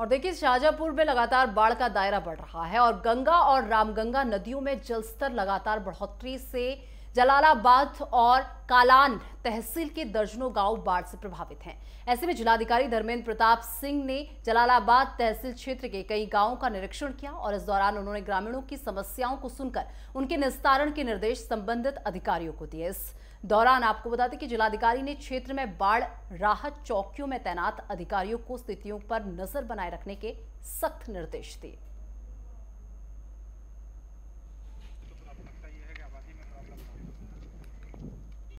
और देखिए शाहजहापुर में लगातार बाढ़ का दायरा बढ़ रहा है और गंगा और रामगंगा नदियों में जलस्तर लगातार बढ़ोतरी से जलालाबाद और कालान तहसील के दर्जनों गांव बाढ़ से प्रभावित हैं ऐसे में जिलाधिकारी धर्मेंद्र प्रताप सिंह ने जलालाबाद तहसील क्षेत्र के कई गांवों का निरीक्षण किया और इस दौरान उन्होंने ग्रामीणों की समस्याओं को सुनकर उनके निस्तारण के निर्देश संबंधित अधिकारियों को दिए इस दौरान आपको बता दें कि जिलाधिकारी ने क्षेत्र में बाढ़ राहत चौकियों में तैनात अधिकारियों को स्थितियों पर नजर बनाए रखने के सख्त निर्देश दिए